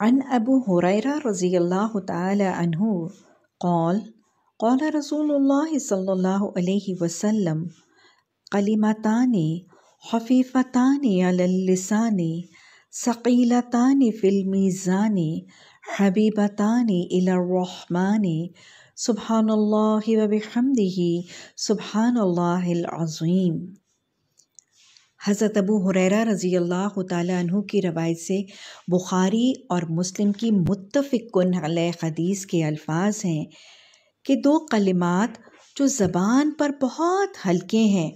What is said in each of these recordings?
عن أبو هريرة رضي الله تعالى عنه قال قال رسول الله صلى الله عليه وسلم قلمتان خفيفتان على اللسان ثقيلتان في الميزان حبيبتان إلى الرحمن سبحان الله وبحمده سبحان الله العظيم हज़रत अबू हुरैरा रज़ी अल्लाह तु की रवायत से बुखारी और मुस्लिम की मुतफ़न हदीस के अल्फाज हैं कि दो कलिमात जो ज़बान पर बहुत हल्के हैं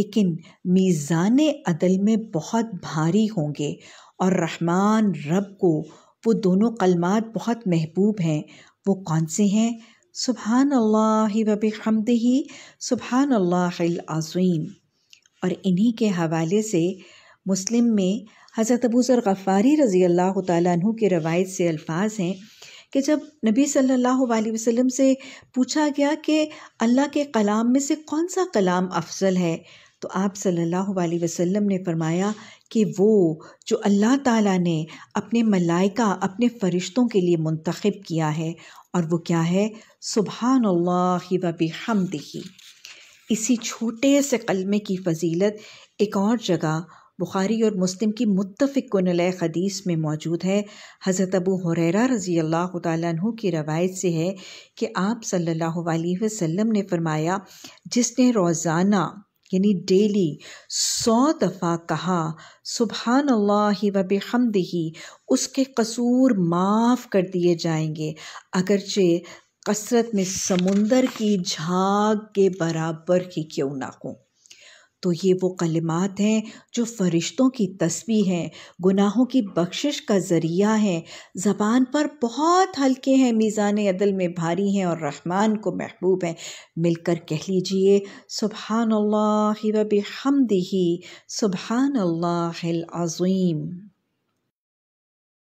लेकिन मीज़ान अदल में बहुत भारी होंगे और रहमान रब को वो दोनों कलमात बहुत महबूब हैं वो कौन से हैं सुबहान अल्लाह वब हमद ही सुबहान और इन्हीं के हवाले से मुस्लिम में हज़रत अबूज़र गफ़ारी रज़ी अल्लाह तु के रवायत से अल्फाज हैं कि जब नबी सल्लल्लाहु अलैहि वसल्लम से पूछा गया कि अल्लाह के कलाम में से कौन सा कलाम अफजल है तो आप सल्लल्लाहु अलैहि वसल्लम ने फरमाया कि वो जो अल्लाह ताला ने अपने मलाइका अपने फ़रिश्तों के लिए मुंतखब किया है और वो क्या है सुबहान अल्लाह वबी हमदही इसी छोटे से कलमे की फजीलत एक और जगह बुखारी और मुस्लिम की मुतफ़िकल हदीस में मौजूद है हज़रत अबू हुरैरा रज़ी अल्लाह तु की रवायत से है कि आप सल्लल्लाहु अलैहि वसल्लम ने फरमाया जिसने रोज़ाना यानी डेली सौ दफ़ा कहा सुबहान अल्लाह वब हमदही उसके कसूर माफ़ कर दिए जाएंगे अगरचे कसरत में समुंदर की झाग के बराबर ही क्यों ना हो तो ये वो कलिमात हैं जो फरिश्तों की तस्वीर हैं गुनाहों की बख्शिश का ज़रिया हैं ज़बान पर बहुत हल्के हैं मीज़ान अदल में भारी हैं और रहमान को महबूब हैं मिलकर कह लीजिए सुबहानल्लाबी हमदही सुबहानल्लाज़ीम